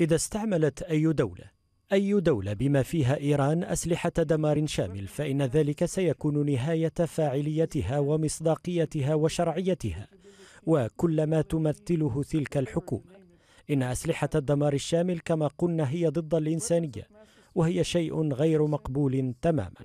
إذا استعملت أي دولة أي دولة بما فيها إيران أسلحة دمار شامل فإن ذلك سيكون نهاية فاعليتها ومصداقيتها وشرعيتها وكل ما تمثله تلك الحكومة إن أسلحة الدمار الشامل كما قلنا هي ضد الإنسانية وهي شيء غير مقبول تماما